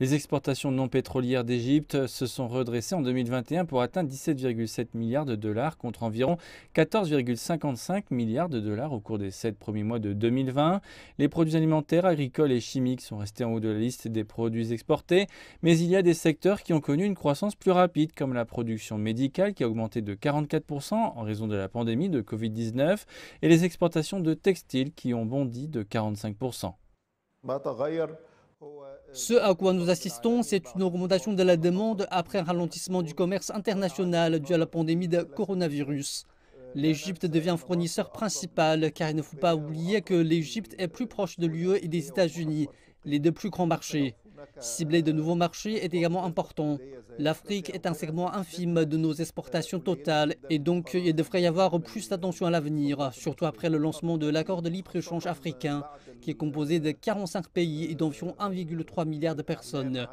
Les exportations non pétrolières d'Égypte se sont redressées en 2021 pour atteindre 17,7 milliards de dollars contre environ 14,55 milliards de dollars au cours des sept premiers mois de 2020. Les produits alimentaires, agricoles et chimiques sont restés en haut de la liste des produits exportés, mais il y a des secteurs qui ont connu une croissance plus rapide comme la production médicale qui a augmenté de 44% en raison de la pandémie de Covid-19 et les exportations de textiles qui ont bondi de 45%. Ce à quoi nous assistons, c'est une augmentation de la demande après un ralentissement du commerce international dû à la pandémie de coronavirus. L'Égypte devient fournisseur principal car il ne faut pas oublier que l'Égypte est plus proche de l'UE et des États-Unis, les deux plus grands marchés. Cibler de nouveaux marchés est également important. L'Afrique est un segment infime de nos exportations totales et donc il devrait y avoir plus d'attention à l'avenir, surtout après le lancement de l'accord de libre-échange africain, qui est composé de 45 pays et d'environ 1,3 milliard de personnes.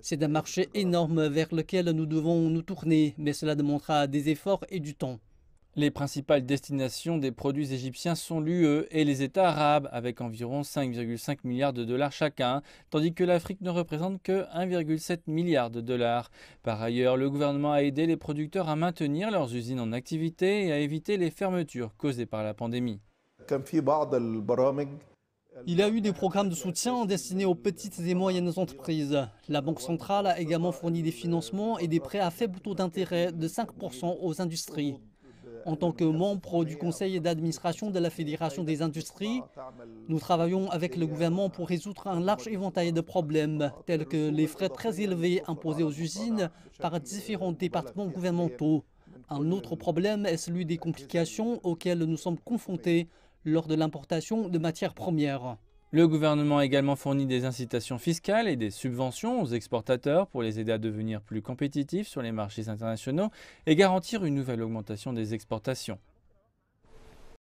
C'est un marché énorme vers lequel nous devons nous tourner, mais cela demandera des efforts et du temps. Les principales destinations des produits égyptiens sont l'UE et les États arabes, avec environ 5,5 milliards de dollars chacun, tandis que l'Afrique ne représente que 1,7 milliard de dollars. Par ailleurs, le gouvernement a aidé les producteurs à maintenir leurs usines en activité et à éviter les fermetures causées par la pandémie. Il y a eu des programmes de soutien destinés aux petites et moyennes entreprises. La Banque centrale a également fourni des financements et des prêts à faible taux d'intérêt de 5% aux industries. En tant que membre du conseil d'administration de la Fédération des industries, nous travaillons avec le gouvernement pour résoudre un large éventail de problèmes, tels que les frais très élevés imposés aux usines par différents départements gouvernementaux. Un autre problème est celui des complications auxquelles nous sommes confrontés lors de l'importation de matières premières. Le gouvernement a également fourni des incitations fiscales et des subventions aux exportateurs pour les aider à devenir plus compétitifs sur les marchés internationaux et garantir une nouvelle augmentation des exportations.